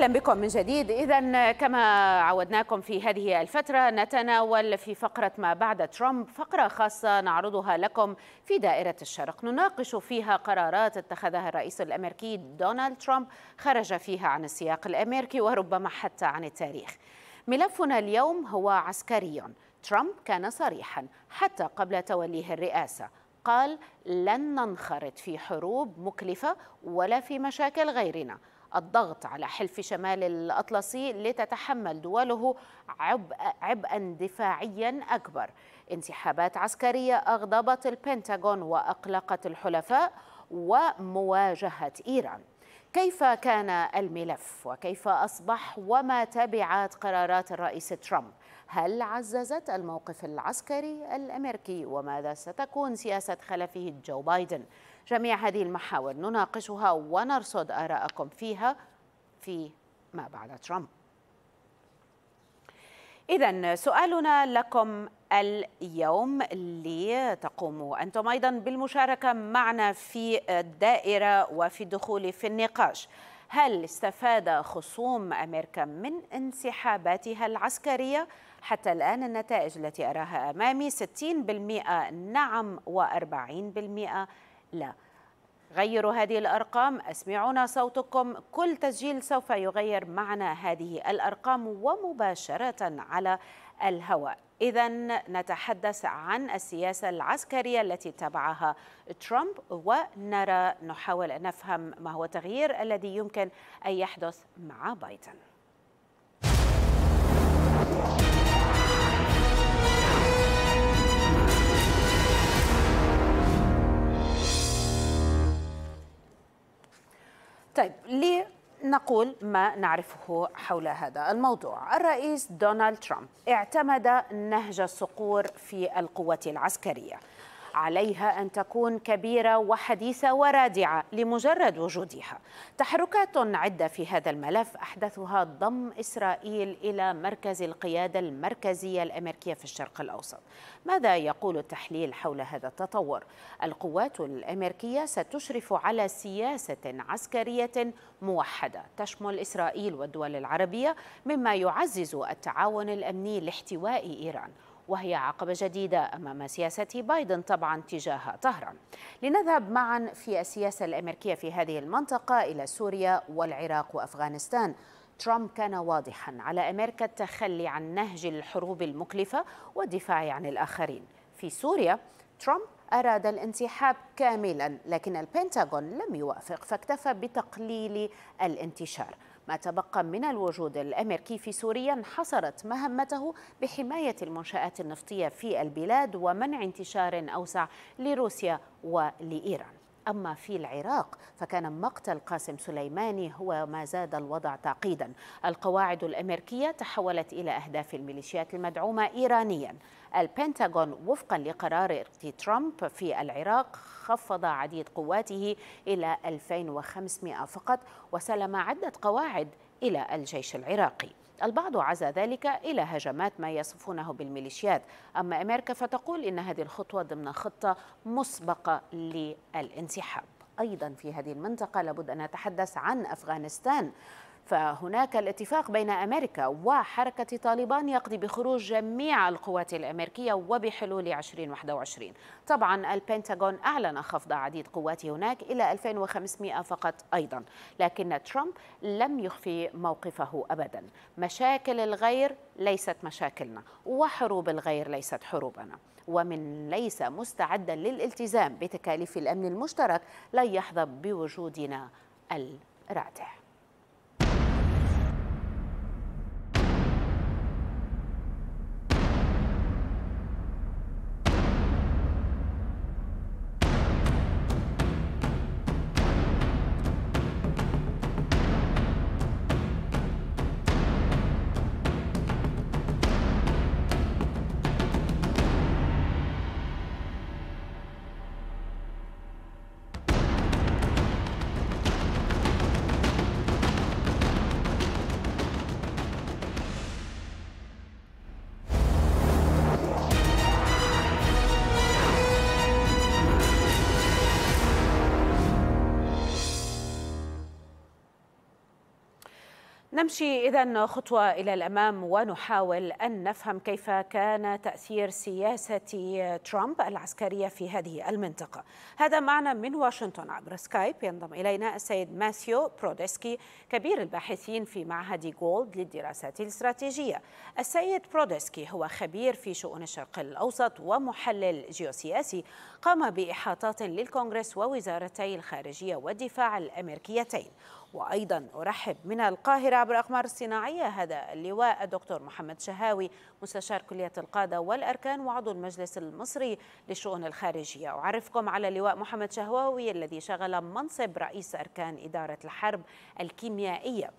اهلا بكم من جديد اذا كما عودناكم في هذه الفتره نتناول في فقره ما بعد ترامب فقره خاصه نعرضها لكم في دائره الشرق نناقش فيها قرارات اتخذها الرئيس الامريكي دونالد ترامب خرج فيها عن السياق الامريكي وربما حتى عن التاريخ ملفنا اليوم هو عسكري ترامب كان صريحا حتى قبل توليه الرئاسه قال لن ننخرط في حروب مكلفه ولا في مشاكل غيرنا الضغط على حلف شمال الأطلسي لتتحمل دوله عبء عبئا دفاعيا أكبر انسحابات عسكرية أغضبت البنتاغون وأقلقت الحلفاء ومواجهة إيران كيف كان الملف وكيف أصبح وما تبعات قرارات الرئيس ترامب هل عززت الموقف العسكري الأمريكي وماذا ستكون سياسة خلفه جو بايدن جميع هذه المحاور نناقشها ونرصد آراءكم فيها في ما بعد ترامب إذا سؤالنا لكم اليوم لتقوموا أنتم أيضا بالمشاركة معنا في الدائرة وفي الدخول في النقاش هل استفاد خصوم أمريكا من انسحاباتها العسكرية؟ حتى الآن النتائج التي أراها أمامي 60% نعم و40% لا غيروا هذه الأرقام أسمعونا صوتكم كل تسجيل سوف يغير معنا هذه الأرقام ومباشرة على الهواء إذا نتحدث عن السياسة العسكرية التي اتبعها ترامب ونرى نحاول أن نفهم ما هو التغيير الذي يمكن أن يحدث مع بايدن طيب ليه نقول ما نعرفه حول هذا الموضوع الرئيس دونالد ترامب اعتمد نهج الصقور في القوة العسكرية عليها أن تكون كبيرة وحديثة ورادعة لمجرد وجودها تحركات عدة في هذا الملف أحدثها ضم إسرائيل إلى مركز القيادة المركزية الأمريكية في الشرق الأوسط ماذا يقول التحليل حول هذا التطور؟ القوات الأمريكية ستشرف على سياسة عسكرية موحدة تشمل إسرائيل والدول العربية مما يعزز التعاون الأمني لاحتواء إيران وهي عقبة جديدة أمام سياسة بايدن طبعا تجاه طهران لنذهب معا في السياسة الأمريكية في هذه المنطقة إلى سوريا والعراق وأفغانستان ترامب كان واضحا على أمريكا التخلي عن نهج الحروب المكلفة والدفاع عن الآخرين في سوريا ترامب أراد الانسحاب كاملا لكن البنتاغون لم يوافق فاكتفى بتقليل الانتشار ما تبقى من الوجود الأمريكي في سوريا انحصرت مهمته بحماية المنشآت النفطية في البلاد ومنع انتشار أوسع لروسيا ولإيران أما في العراق فكان مقتل قاسم سليماني هو ما زاد الوضع تعقيدا القواعد الأمريكية تحولت إلى أهداف الميليشيات المدعومة إيرانيا البنتاغون وفقا لقرار ترامب في العراق خفض عديد قواته إلى 2500 فقط وسلم عدة قواعد إلى الجيش العراقي البعض عزى ذلك إلى هجمات ما يصفونه بالميليشيات أما أمريكا فتقول إن هذه الخطوة ضمن خطة مسبقة للانسحاب أيضا في هذه المنطقة لابد أن نتحدث عن أفغانستان فهناك الاتفاق بين أمريكا وحركة طالبان يقضي بخروج جميع القوات الأمريكية وبحلول 2021 طبعا البنتاغون أعلن خفض عديد قواته هناك إلى 2500 فقط أيضا لكن ترامب لم يخفي موقفه أبدا مشاكل الغير ليست مشاكلنا وحروب الغير ليست حروبنا ومن ليس مستعدا للالتزام بتكاليف الأمن المشترك لن يحظى بوجودنا الرادع نمشي إذا خطوة إلى الأمام ونحاول أن نفهم كيف كان تأثير سياسة ترامب العسكرية في هذه المنطقة هذا معنا من واشنطن عبر سكايب ينضم إلينا السيد ماثيو برودسكي كبير الباحثين في معهد جولد للدراسات الاستراتيجية السيد برودسكي هو خبير في شؤون الشرق الأوسط ومحلل جيوسياسي قام بإحاطات للكونغرس ووزارتي الخارجية والدفاع الأمريكيتين وأيضا أرحب من القاهرة عبر أقمار الصناعية هذا اللواء الدكتور محمد شهاوي مستشار كلية القادة والأركان وعضو المجلس المصري للشؤون الخارجية أعرفكم على اللواء محمد شهاوي الذي شغل منصب رئيس أركان إدارة الحرب الكيميائية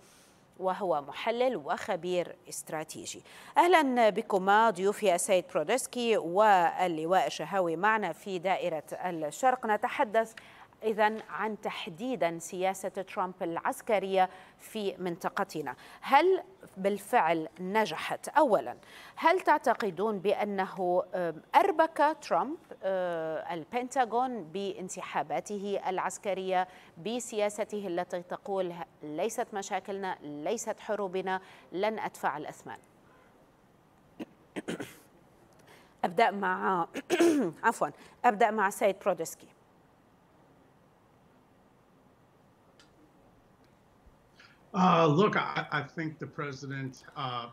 وهو محلل وخبير استراتيجي أهلا بكما ضيوفي السيد برودسكي واللواء شهاوي معنا في دائرة الشرق نتحدث إذا عن تحديدا سياسة ترامب العسكرية في منطقتنا هل بالفعل نجحت أولا هل تعتقدون بأنه أربك ترامب آه، البنتاغون بانسحاباته العسكرية بسياسته التي تقول ليست مشاكلنا ليست حروبنا لن أدفع الأثمان أبدأ مع عفوا أبدأ مع سيد برودسكي Uh, look, I, I, think the president uh,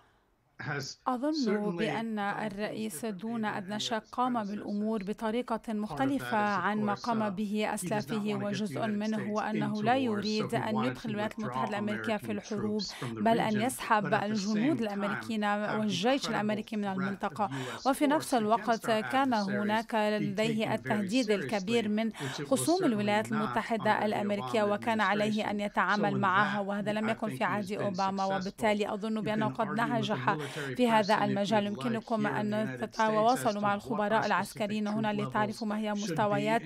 أظن بأن الرئيس دون أدنى شك قام بالأمور بطريقة مختلفة عن ما uh, قام به أسلافه وجزء منه هو أنه لا يريد أن يدخل الولايات المتحدة الأمريكية في الحروب بل أن يسحب الجنود الأمريكيين والجيش الأمريكي من المنطقة وفي نفس الوقت كان هناك لديه التهديد الكبير من خصوم الولايات المتحدة الأمريكية وكان عليه أن يتعامل معها وهذا لم يكن في عهد أوباما وبالتالي أظن بأنه قد نجح في هذا المجال يمكنكم أن تتواصلوا مع الخبراء العسكريين هنا لتعرفوا ما هي مستويات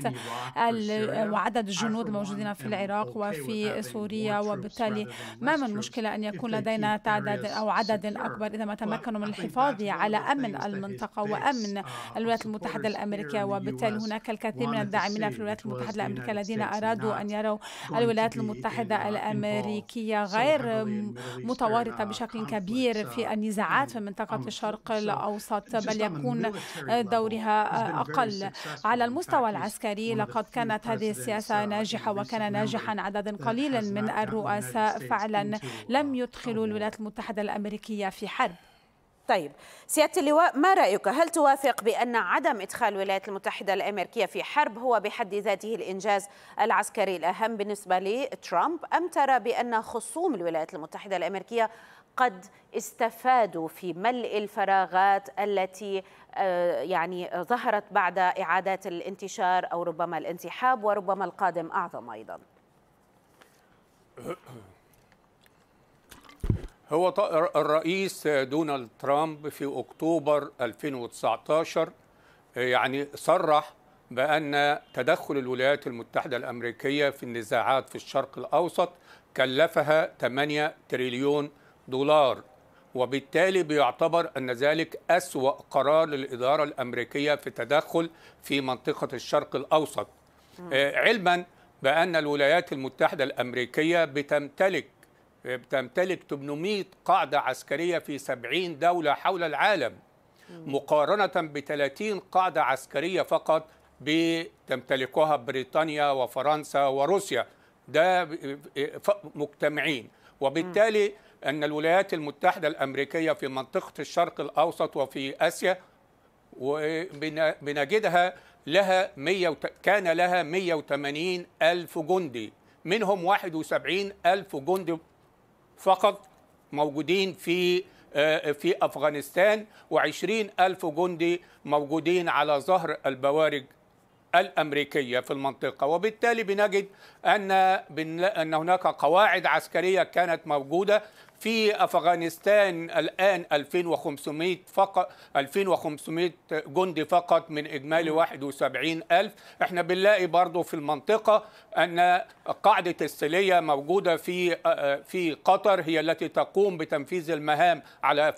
وعدد الجنود الموجودين في العراق وفي سوريا وبالتالي ما من مشكلة أن يكون لدينا تعداد أو عدد أكبر إذا ما تمكنوا من الحفاظ على أمن المنطقة وأمن uh, الولايات المتحدة الأمريكية وبالتالي هناك الكثير من الداعمين في الولايات المتحدة الأمريكية الذين أرادوا أن يروا الولايات المتحدة الأمريكية غير متورطة بشكل كبير في النزاعات النزاعات في منطقة الشرق الأوسط بل يكون دورها أقل على المستوى العسكري لقد كانت هذه السياسة uh, ناجحة وكان ناجحا عدد قليل من الرؤساء فعلا لم يدخلوا الولايات المتحدة الأمريكية في حرب طيب سيادة اللواء ما رأيك هل توافق بأن عدم إدخال الولايات المتحدة الأمريكية في حرب هو بحد ذاته الإنجاز العسكري الأهم بالنسبة لترامب أم ترى بأن خصوم الولايات المتحدة الأمريكية قد استفادوا في ملء الفراغات التي آه، يعني ظهرت بعد إعادات الانتشار أو ربما الانسحاب وربما القادم أعظم أيضا هو الرئيس دونالد ترامب في أكتوبر 2019 يعني صرح بأن تدخل الولايات المتحدة الأمريكية في النزاعات في الشرق الأوسط كلفها 8 تريليون دولار وبالتالي بيعتبر أن ذلك أسوأ قرار للإدارة الأمريكية في التدخل في منطقة الشرق الأوسط آه، علما بأن الولايات المتحدة الأمريكية بتمتلك آه، بتمتلك 800 قاعدة عسكرية في 70 دولة حول العالم مقارنة ب 30 قاعدة عسكرية فقط بتمتلكها بريطانيا وفرنسا وروسيا ده آه، مجتمعين وبالتالي أن الولايات المتحدة الأمريكية في منطقة الشرق الأوسط وفي آسيا وبنجدها لها 100 كان لها 180 ألف جندي منهم 71 ألف جندي فقط موجودين في آه، في أفغانستان و و20 ألف جندي موجودين على ظهر البوارج الأمريكية في المنطقة وبالتالي بنجد أن, أن هناك قواعد عسكرية كانت موجودة في افغانستان الان 2500 فقط 2500 جندي فقط من اجمالي 71000 احنا بنلاقي برضه في المنطقه ان قاعده السليه موجوده في في قطر هي التي تقوم بتنفيذ المهام على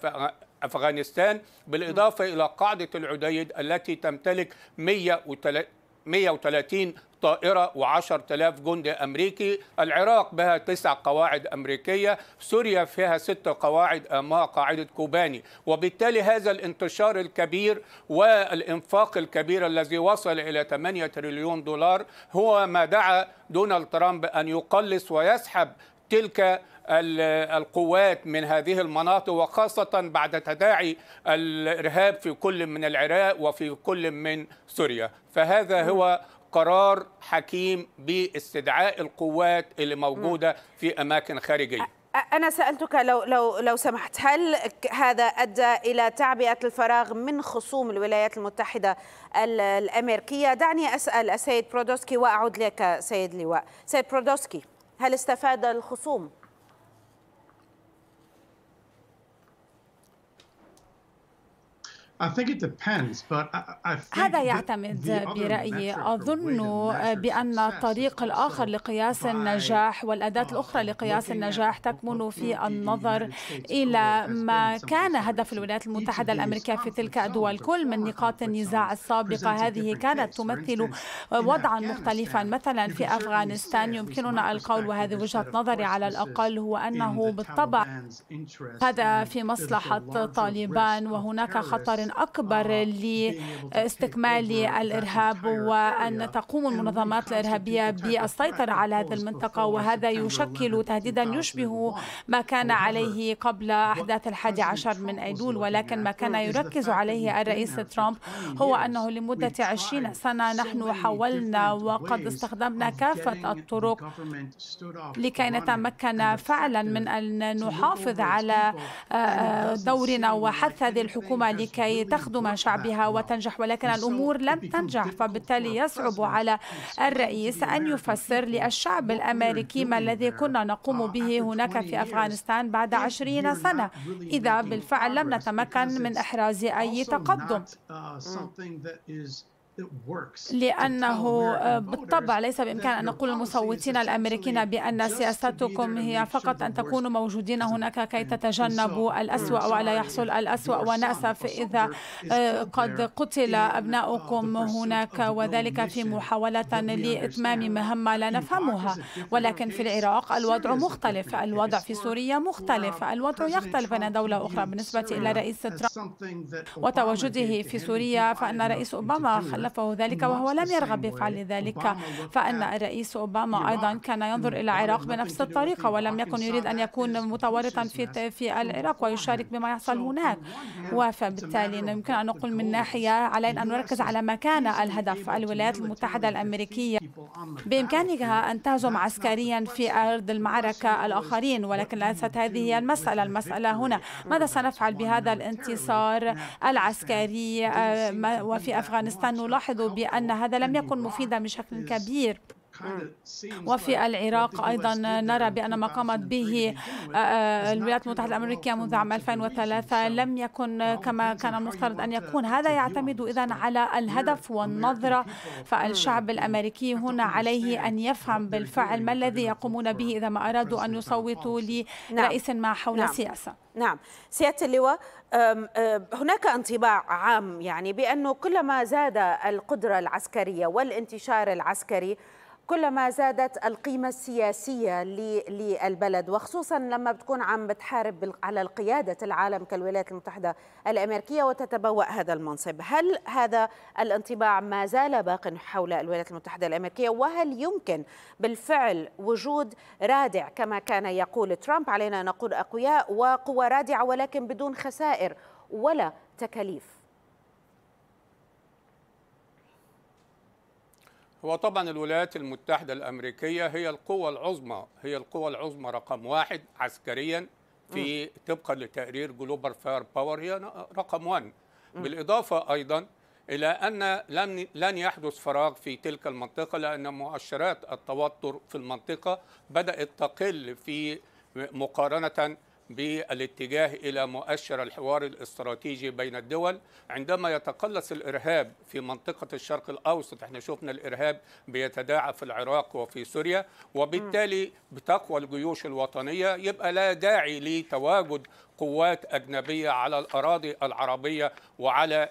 افغانستان بالاضافه الى قاعده العديد التي تمتلك 103 130 طائرة و10000 جندي أمريكي العراق بها تسع قواعد أمريكية سوريا فيها ست قواعد مع قاعدة كوباني وبالتالي هذا الانتشار الكبير والإنفاق الكبير الذي وصل إلى 8 تريليون دولار هو ما دعا دونالد ترامب أن يقلص ويسحب تلك القوات من هذه المناطق وخاصة بعد تداعي الإرهاب في كل من العراق وفي كل من سوريا فهذا هو قرار حكيم باستدعاء القوات اللي موجودة في أماكن خارجية أنا سألتك لو لو لو سمحت هل هذا أدى إلى تعبئة الفراغ من خصوم الولايات المتحدة الأمريكية؟ دعني أسأل السيد برودوسكي وأعود لك سيد لواء. سيد برودوسكي هل استفاد الخصوم هذا يعتمد برأيي أظن بأن الطريق الآخر لقياس النجاح والأداة uh, الأخرى لقياس النجاح تكمن في النظر إلى ما كان هدف الولايات المتحدة الأمريكية في تلك الدول كل من نقاط النزاع السابقة هذه كانت تمثل وضعا مختلفا مثلا في أفغانستان يمكننا القول وهذه وجهة نظري على الأقل هو أنه بالطبع هذا في مصلحة طالبان وهناك خطر أكبر آه، لاستكمال الإرهاب وأن تقوم المنظمات الإرهابية بالسيطرة على هذه المنطقة وهذا يشكل تهديدا يشبه ما كان عليه قبل أحداث الحادي عشر من أيلول ولكن ما كان يركز عليه الرئيس ترامب هو أنه لمدة عشرين سنة نحن حاولنا وقد استخدمنا كافة الطرق لكي نتمكن فعلا من أن نحافظ على آه، دورنا وحث هذه الحكومة لكي تخدم شعبها وتنجح ولكن الأمور لم تنجح فبالتالي يصعب على الرئيس أن يفسر للشعب الأمريكي ما الذي كنا نقوم به هناك في أفغانستان بعد عشرين سنة إذا بالفعل لم نتمكن من إحراز أي تقدم mm. لأنه آه، بالطبع ليس بإمكان أن نقول للمصوتين الأمريكيين بأن سياستكم هي فقط أن تكونوا موجودين هناك كي تتجنبوا الأسوأ ولا يحصل الأسوأ ونأسف إذا آه، قد قتل أبناؤكم هناك وذلك في محاولة لإتمام مهمة لا نفهمها ولكن في العراق الوضع مختلف الوضع في سوريا مختلف الوضع يختلف بين دولة أخرى بالنسبة إلى رئيس ترامب وتواجده في سوريا فأن رئيس أوباما خلفه ذلك وهو لم يرغب بفعل ذلك فأن الرئيس أوباما أيضا كان ينظر إلى العراق بنفس الطريقة ولم يكن يريد أن يكون متورطا في في العراق ويشارك بما يحصل هناك وبالتالي يمكن أن نقول من ناحية علينا أن نركز على ما كان الهدف الولايات المتحدة الأمريكية بإمكانها أن تهجم عسكريا في أرض المعركة الآخرين ولكن ليست هذه هي المسألة المسألة هنا ماذا سنفعل بهذا الانتصار العسكري آه، وفي أفغانستان نلاحظ بأن هذا لم يكن مفيدا بشكل كبير وفي العراق أيضا نرى بأن ما قامت به آه، آه، الولايات المتحدة الأمريكية منذ عام 2003 لم يكن كما كان المفترض أن يكون هذا يعتمد إذا على الهدف والنظرة فالشعب الأمريكي هنا عليه أن يفهم بالفعل ما الذي يقومون به إذا ما أرادوا أن يصوتوا لرئيس ما حول السياسة نعم. نعم سيادة اللواء هناك انطباع عام يعني بأنه كلما زاد القدرة العسكرية والانتشار العسكري كلما زادت القيمة السياسية للبلد وخصوصا لما بتكون عم بتحارب على القيادة العالم كالولايات المتحدة الأمريكية وتتبوأ هذا المنصب هل هذا الانطباع ما زال باق حول الولايات المتحدة الأمريكية وهل يمكن بالفعل وجود رادع كما كان يقول ترامب علينا أن نقول أقوياء وقوى رادعة ولكن بدون خسائر ولا تكاليف هو طبعا الولايات المتحدة الأمريكية هي القوة العظمى هي القوة العظمى رقم واحد عسكريا في طبقا لتقرير جلوبال فاير باور هي رقم وان بالإضافة أيضا إلى أن لن لن يحدث فراغ في تلك المنطقة لأن مؤشرات التوتر في المنطقة بدأت تقل في مقارنة بالاتجاه الى مؤشر الحوار الاستراتيجي بين الدول عندما يتقلص الارهاب في منطقه الشرق الاوسط احنا شفنا الارهاب بيتداعى في العراق وفي سوريا وبالتالي بتقوى الجيوش الوطنيه يبقى لا داعي لتواجد قوات أجنبية على الأراضي العربية وعلى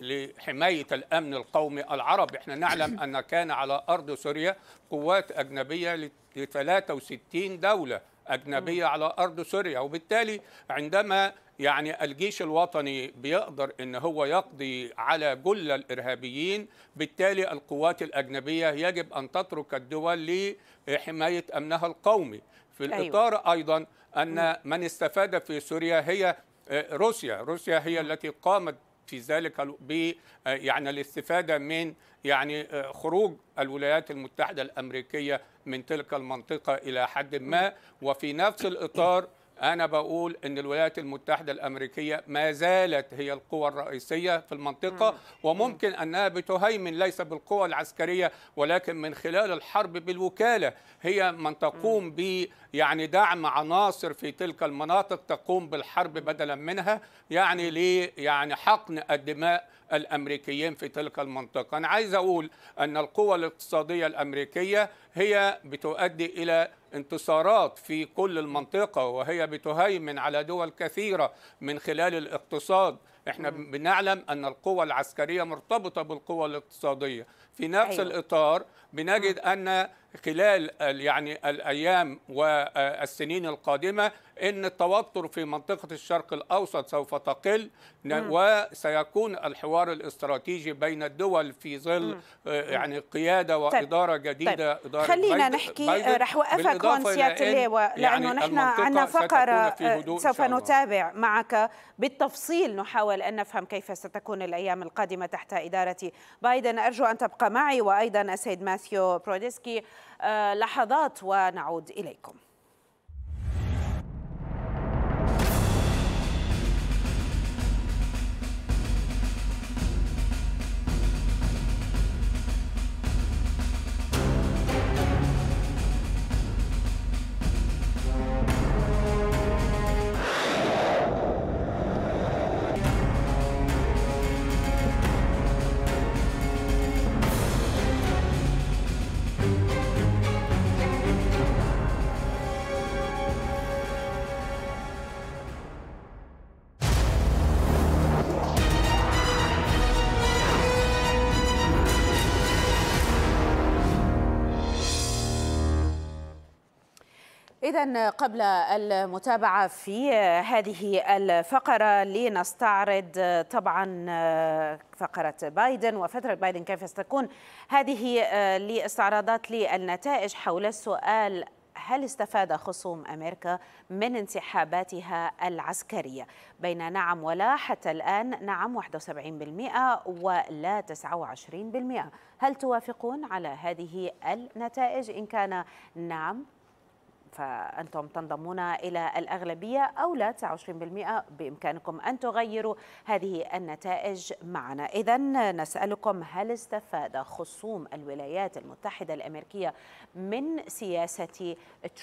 لحماية الأمن القومي العربي احنا نعلم أن كان على أرض سوريا قوات أجنبية ل 63 دولة أجنبية على أرض سوريا وبالتالي عندما يعني الجيش الوطني بيقدر ان هو يقضي على جل الارهابيين بالتالي القوات الاجنبيه يجب ان تترك الدول لحمايه امنها القومي في أيوة. الاطار ايضا ان من استفاد في سوريا هي آه، روسيا روسيا هي التي قامت في ذلك ب آه، يعني الاستفاده من يعني آه، خروج الولايات المتحده الامريكيه من تلك المنطقه الى حد ما وفي نفس الاطار أنا بقول أن الولايات المتحدة الأمريكية ما زالت هي القوى الرئيسية في المنطقة وممكن أنها بتهيمن ليس بالقوى العسكرية ولكن من خلال الحرب بالوكالة هي من تقوم ب يعني دعم عناصر في تلك المناطق تقوم بالحرب بدلا منها يعني لي يعني حقن الدماء الامريكيين في تلك المنطقه انا عايز اقول ان القوى الاقتصاديه الامريكيه هي بتؤدي الى انتصارات في كل المنطقة وهي بتهيمن على دول كثيرة من خلال الاقتصاد احنا بنعلم ان القوة العسكرية مرتبطة بالقوة الاقتصادية في نفس أيوة. الاطار بنجد مم. ان خلال يعني الايام والسنين القادمه ان التوتر في منطقه الشرق الاوسط سوف تقل مم. وسيكون الحوار الاستراتيجي بين الدول في ظل مم. آه، يعني قياده طيب، واداره طيب. جديده طيب. إدارة خلينا بايدن. نحكي آه، بيض. رح وقفك هون سياده الليوة لانه يعني نحن عندنا فقره آه، سوف نتابع معك بالتفصيل نحاول أن نفهم كيف ستكون الأيام القادمة تحت إدارة بايدن أرجو أن تبقى معي وأيضا السيد ماثيو بروديسكي آه، لحظات ونعود إليكم إذا قبل المتابعة في هذه الفقرة لنستعرض طبعا فقرة بايدن وفترة بايدن كيف ستكون هذه لاستعراضات للنتائج حول السؤال هل استفاد خصوم أمريكا من انسحاباتها العسكرية بين نعم ولا حتى الآن نعم 71% ولا 29% هل توافقون على هذه النتائج إن كان نعم فأنتم تنضمون إلى الأغلبية أو لا 29% بإمكانكم أن تغيروا هذه النتائج معنا إذا نسألكم هل استفاد خصوم الولايات المتحدة الأمريكية من سياسة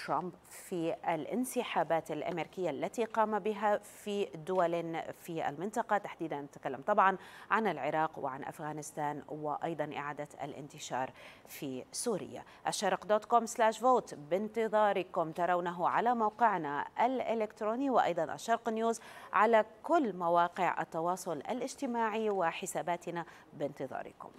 ترامب في الانسحابات الأمريكية التي قام بها في دول في المنطقة تحديدا نتكلم طبعا عن العراق وعن أفغانستان وأيضا إعادة الانتشار في سوريا الشرق دوت كوم سلاش فوت بانتظاركم رأيكم ترونه على موقعنا الإلكتروني وأيضا الشرق نيوز على كل مواقع التواصل الاجتماعي وحساباتنا بانتظاركم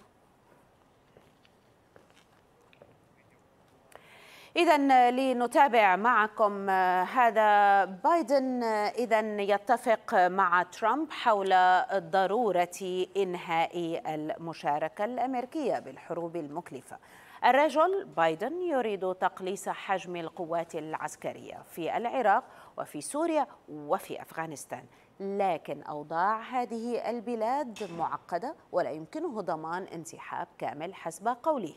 إذا لنتابع معكم هذا بايدن إذا يتفق مع ترامب حول ضرورة إنهاء المشاركة الأمريكية بالحروب المكلفة الرجل بايدن يريد تقليص حجم القوات العسكرية في العراق وفي سوريا وفي أفغانستان لكن أوضاع هذه البلاد معقدة ولا يمكنه ضمان انسحاب كامل حسب قوله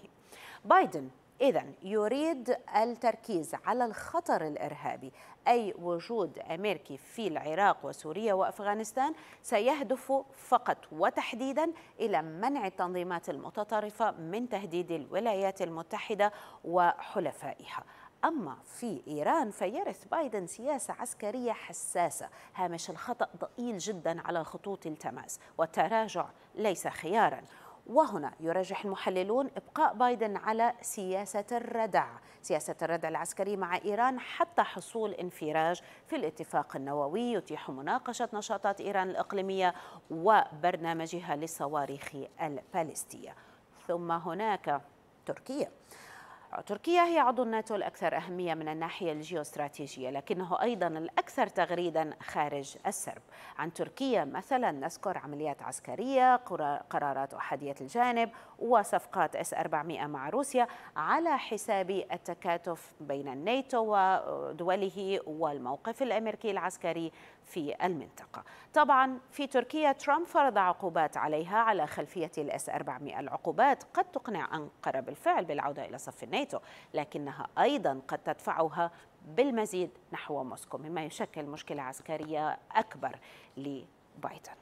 بايدن إذا يريد التركيز على الخطر الإرهابي أي وجود أمريكي في العراق وسوريا وأفغانستان سيهدف فقط وتحديدا إلى منع التنظيمات المتطرفة من تهديد الولايات المتحدة وحلفائها أما في إيران فيرث بايدن سياسة عسكرية حساسة هامش الخطأ ضئيل جدا على خطوط التماس والتراجع ليس خيارا وهنا يرجح المحللون ابقاء بايدن على سياسه الردع، سياسه الردع العسكري مع ايران حتى حصول انفراج في الاتفاق النووي يتيح مناقشه نشاطات ايران الاقليميه وبرنامجها للصواريخ البالستيه. ثم هناك تركيا تركيا هي عضو الناتو الأكثر أهمية من الناحية الجيوستراتيجية لكنه أيضا الأكثر تغريدا خارج السرب عن تركيا مثلا نذكر عمليات عسكرية قرارات أحادية الجانب وصفقات اس 400 مع روسيا على حساب التكاتف بين الناتو ودوله والموقف الأمريكي العسكري في المنطقة طبعا في تركيا ترامب فرض عقوبات عليها على خلفية الاس 400 العقوبات قد تقنع أنقرة بالفعل بالعودة إلى صف الناتو لكنها أيضا قد تدفعها بالمزيد نحو موسكو مما يشكل مشكلة عسكرية أكبر لبايدن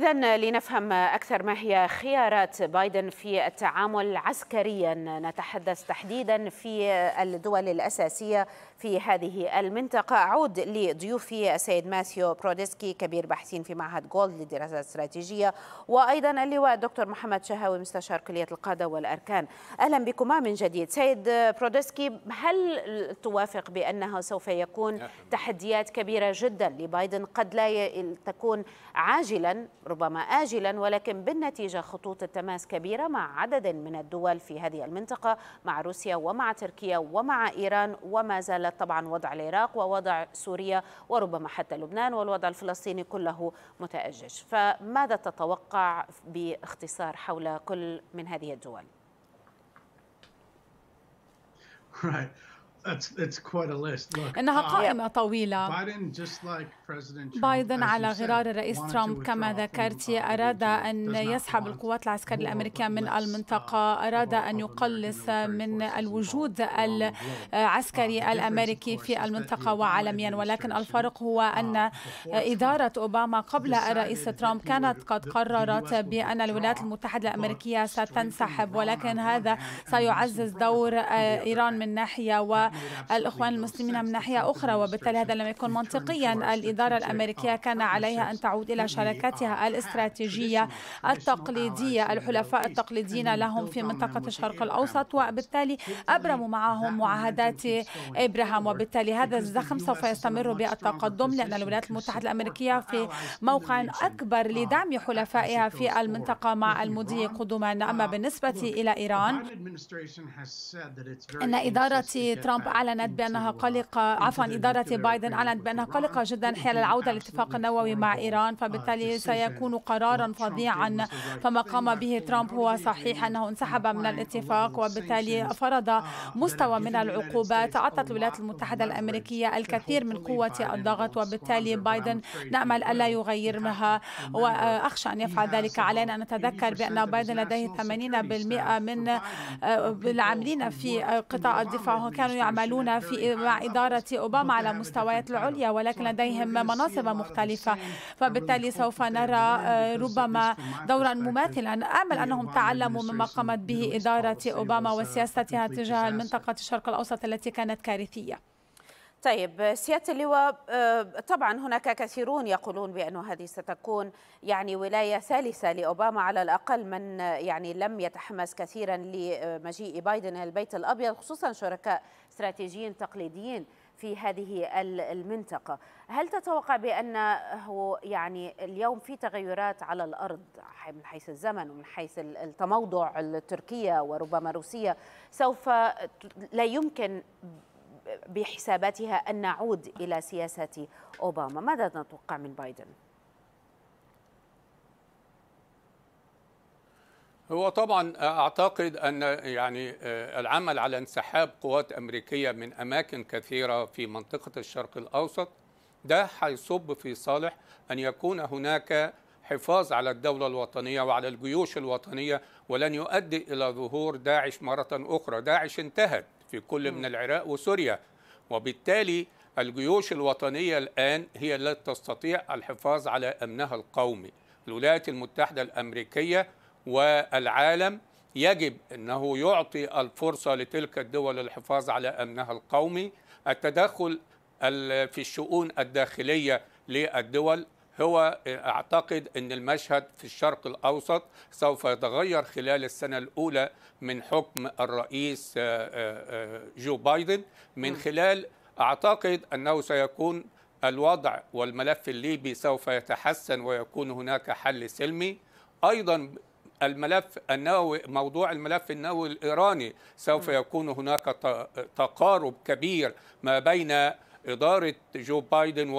إذا لنفهم أكثر ما هي خيارات بايدن في التعامل عسكريا نتحدث تحديدا في الدول الأساسية في هذه المنطقة أعود لضيوفي السيد ماثيو بروديسكي كبير باحثين في معهد جولد للدراسات الاستراتيجية وأيضا اللواء الدكتور محمد شهاوي مستشار كلية القادة والأركان أهلا بكما من جديد سيد بروديسكي هل توافق بأنها سوف يكون تحديات كبيرة جدا لبايدن قد لا تكون عاجلا ربما آجلا ولكن بالنتيجة خطوط التماس كبيرة مع عدد من الدول في هذه المنطقة مع روسيا ومع تركيا ومع إيران وما زالت طبعا وضع العراق ووضع سوريا وربما حتى لبنان والوضع الفلسطيني كله متأجج فماذا تتوقع باختصار حول كل من هذه الدول؟ Right. That's, it's quite a list. Look, إنها uh, قائمة طويلة. بايدن على غرار الرئيس ترامب كما ذكرت uh, أراد أن يسحب القوات العسكرية الأمريكية من uh, المنطقة أراد أن يقلص من الوجود العسكري الأمريكي في المنطقة وعالميا ولكن الفرق هو أن إدارة أوباما قبل الرئيس ترامب كانت قد قررت بأن الولايات المتحدة الأمريكية ستنسحب ولكن هذا سيعزز دور آه، إيران من ناحية و الإخوان المسلمين من ناحية أخرى وبالتالي هذا لم يكن منطقيا الإدارة الأمريكية كان عليها أن تعود إلى شراكتها الاستراتيجية التقليدية الحلفاء التقليديين لهم في منطقة الشرق الأوسط وبالتالي أبرموا معهم معاهدات إبراهام وبالتالي هذا الزخم سوف يستمر بالتقدم لأن الولايات المتحدة الأمريكية في موقع أكبر لدعم حلفائها في المنطقة مع المضي قدما أما بالنسبة إلى إيران إن إدارة ترامب ترامب أعلنت بأنها قلقة عفوا إدارة بايدن أعلنت بأنها قلقة جدا حيال العودة للاتفاق النووي مع إيران فبالتالي سيكون قرارا فظيعا فما قام به ترامب هو صحيح أنه انسحب من الاتفاق وبالتالي فرض مستوى من العقوبات أعطت الولايات المتحدة الأمريكية الكثير من قوة الضغط وبالتالي بايدن نأمل ألا يغيرها وأخشى أن يفعل ذلك علينا أن نتذكر بأن بايدن لديه 80% من آه، العاملين في قطاع الدفاع كانوا يعملون في مع إدارة أوباما على مستويات العليا ولكن لديهم مناصب مختلفة فبالتالي سوف نرى آه، ربما دورا مماثلا آمل أنهم تعلموا مما قامت به إدارة أوباما وسياستها تجاه المنطقة الشرق الأوسط التي كانت كارثية طيب سيادة اللواء آه، طبعا هناك كثيرون يقولون بأن هذه ستكون يعني ولاية ثالثة لأوباما على الأقل من آه، يعني لم يتحمس كثيرا لمجيء بايدن إلى البيت الأبيض خصوصا شركاء استراتيجيين تقليديين في هذه المنطقة هل تتوقع بأنه يعني اليوم في تغيرات على الأرض من حيث الزمن ومن حيث التموضع التركية وربما روسيا سوف لا يمكن بحساباتها أن نعود إلى سياسة أوباما ماذا نتوقع من بايدن؟ هو طبعا آه، اعتقد ان يعني آه، العمل على انسحاب قوات امريكيه من اماكن كثيره في منطقه الشرق الاوسط ده هيصب في صالح ان يكون هناك حفاظ على الدولة الوطنية وعلى الجيوش الوطنية ولن يؤدي إلى ظهور داعش مرة أخرى داعش انتهت في كل من العراق وسوريا وبالتالي الجيوش الوطنية الآن هي التي تستطيع الحفاظ على أمنها القومي الولايات المتحدة الأمريكية والعالم يجب انه يعطي الفرصه لتلك الدول للحفاظ على امنها القومي التدخل في الشؤون الداخليه للدول هو اعتقد ان المشهد في الشرق الاوسط سوف يتغير خلال السنه الاولى من حكم الرئيس آه، آه، جو بايدن من خلال اعتقد انه سيكون الوضع والملف الليبي سوف يتحسن ويكون هناك حل سلمي ايضا الملف النووي موضوع الملف النووي الإيراني سوف يكون هناك تقارب كبير ما بين إدارة جو بايدن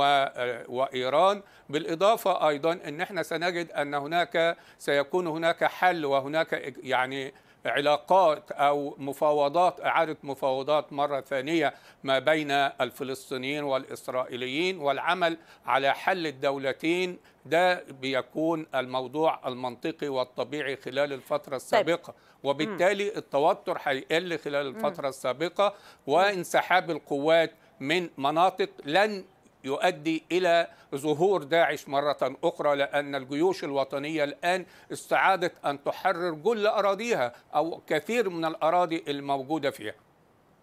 وإيران بالإضافة أيضا أن احنا سنجد أن هناك سيكون هناك حل وهناك يعني علاقات او مفاوضات اعاده مفاوضات مره ثانيه ما بين الفلسطينيين والاسرائيليين والعمل على حل الدولتين ده بيكون الموضوع المنطقي والطبيعي خلال الفترة طيب. السابقة وبالتالي التوتر هيقل خلال الفترة السابقة وانسحاب القوات من مناطق لن يؤدي الى ظهور داعش مره اخرى لان الجيوش الوطنيه الان استعادت ان تحرر كل اراضيها او كثير من الاراضي الموجوده فيها.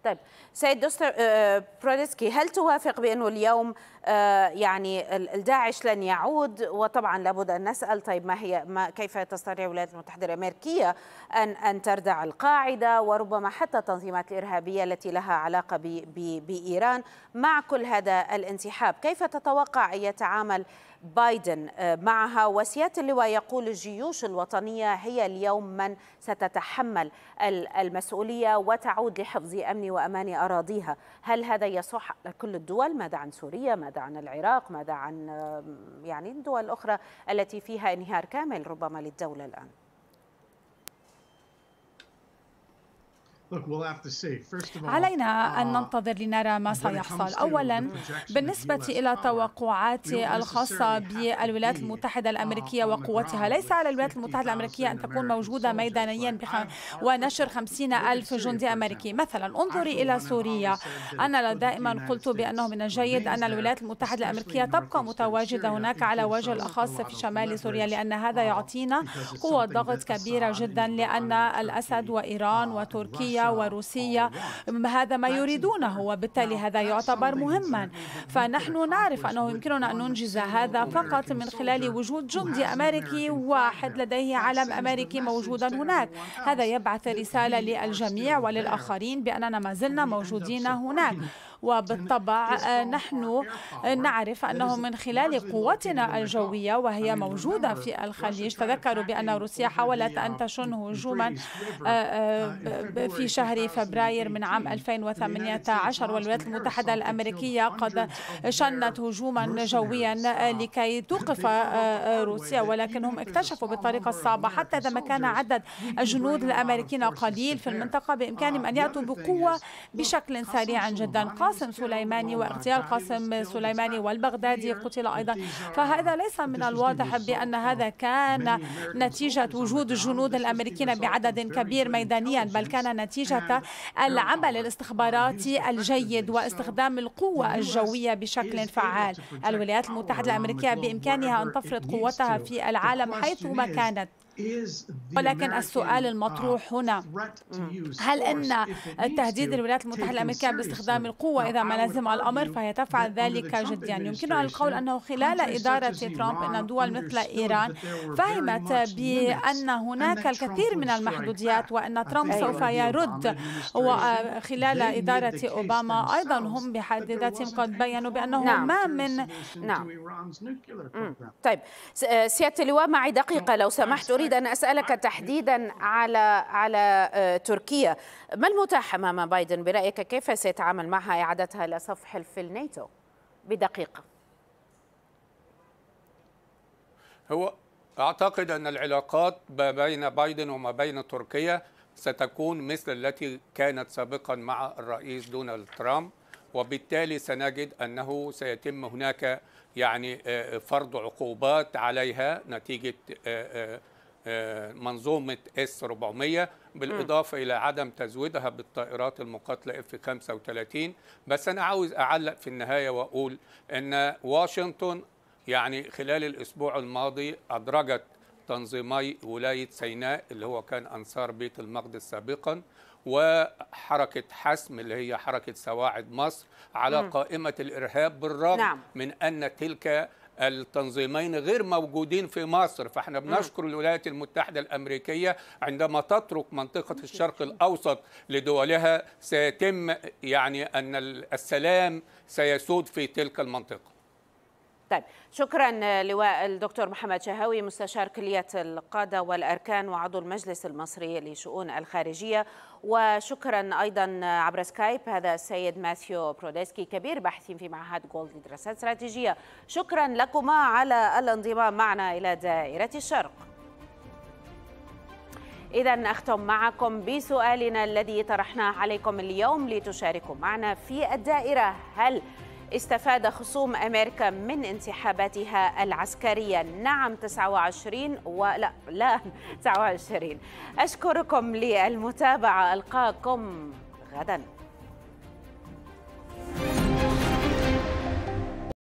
طيب سيد دوستر آه، برودسكي هل توافق بانه اليوم آه، يعني الداعش لن يعود وطبعا لابد ان نسال طيب ما هي ما كيف تستطيع الولايات المتحده الامريكيه ان ان تردع القاعده وربما حتى التنظيمات الارهابيه التي لها علاقه بايران مع كل هذا الانسحاب كيف تتوقع ان يتعامل بايدن آه، معها وسياده اللواء يقول الجيوش الوطنيه هي اليوم من ستتحمل المسؤوليه وتعود لحفظ امن وامان اراضيها هل هذا يصح لكل الدول ماذا عن سوريا ماذا ماذا عن العراق ماذا عن يعني الدول الأخرى التي فيها انهيار كامل ربما للدولة الآن علينا أن uh, ننتظر لنرى ما سيحصل أولا بالنسبة إلى توقعات الخاصة بالولايات المتحدة uh, الأمريكية وقوتها ليس على الولايات المتحدة الأمريكية أن تكون موجودة ميدانيا ونشر خمسين ألف جندي أمريكي مثلا انظري إلى سوريا أنا دائما قلت بأنه من الجيد أن الولايات المتحدة الأمريكية تبقى متواجدة هناك على وجه الأخص في شمال سوريا لأن هذا يعطينا قوة ضغط كبيرة جدا لأن الأسد وإيران وتركيا وروسيا وروسية oh, هذا ما يريدونه وبالتالي هذا يعتبر مهما فنحن نعرف أنه يمكننا أن ننجز هذا فقط من خلال وجود جندي أمريكي واحد لديه علم أمريكي موجودا هناك هذا يبعث رسالة للجميع وللآخرين بأننا ما زلنا موجودين هناك وبالطبع آه، نحن نعرف أنه من خلال قوتنا الجوية وهي موجودة في الخليج تذكروا بأن روسيا حاولت أن تشن هجوما آه، آه، في شهر فبراير من عام 2018 والولايات المتحدة الأمريكية قد شنت هجوما جويا لكي توقف روسيا ولكنهم اكتشفوا بالطريقة الصعبة حتى إذا ما كان عدد الجنود الأمريكيين قليل في المنطقة بإمكانهم أن يأتوا بقوة بشكل سريع جدا قاسم سليماني واغتيال قاسم سليماني والبغدادي قتل أيضا فهذا ليس من الواضح بأن هذا كان نتيجة وجود الجنود الأمريكيين بعدد كبير ميدانيا بل كان نتيجة العمل الاستخباراتي الجيد واستخدام القوة الجوية بشكل فعال الولايات المتحدة الأمريكية بإمكانها أن تفرض قوتها في العالم حيثما كانت ولكن السؤال المطروح uh, هنا هل ان تهديد الولايات المتحده الامريكيه باستخدام القوه اذا ما لزم الامر فهي تفعل ذلك جديا يعني. يمكننا القول انه خلال اداره ترامب ان دول مثل ايران فهمت بان هناك الكثير من المحدوديات وان ترامب سوف يرد وخلال اداره اوباما ايضا هم بحد ذاتهم قد بينوا بانه نعم. ما من نعم طيب سياده اللواء معي دقيقه نعم. لو سمحت اريد أريد أن أسألك تحديدا على على آه، تركيا ما المتاح أمام بايدن برأيك كيف سيتعامل معها إعادتها إلى صف حلف الناتو بدقيقة هو أعتقد أن العلاقات ما بين بايدن وما بين تركيا ستكون مثل التي كانت سابقا مع الرئيس دونالد ترامب وبالتالي سنجد أنه سيتم هناك يعني آه، فرض عقوبات عليها نتيجة آه، آه، منظومة اس 400 بالإضافة م. إلى عدم تزويدها بالطائرات المقاتلة اف 35 بس أنا عاوز أعلق في النهاية وأقول أن واشنطن يعني خلال الأسبوع الماضي أدرجت تنظيمي ولاية سيناء اللي هو كان أنصار بيت المقدس سابقا وحركة حسم اللي هي حركة سواعد مصر على م. قائمة الإرهاب بالرغم نعم. من أن تلك التنظيمين غير موجودين في مصر فاحنا بنشكر الولايات المتحدة الأمريكية عندما تترك منطقة الشرق الأوسط لدولها سيتم يعني أن السلام سيسود في تلك المنطقة طيب شكرا آه، لواء الدكتور محمد شهاوي مستشار كلية القادة والأركان وعضو المجلس المصري لشؤون الخارجية وشكرا أيضا آه، عبر سكايب هذا السيد ماثيو بروديسكي كبير باحثين في معهد جولد للدراسات الاستراتيجية شكرا لكما على الانضمام معنا إلى دائرة الشرق إذا أختم معكم بسؤالنا الذي طرحناه عليكم اليوم لتشاركوا معنا في الدائرة هل استفاد خصوم أمريكا من انسحاباتها العسكرية نعم 29 ولا لا 29 أشكركم للمتابعة ألقاكم غداً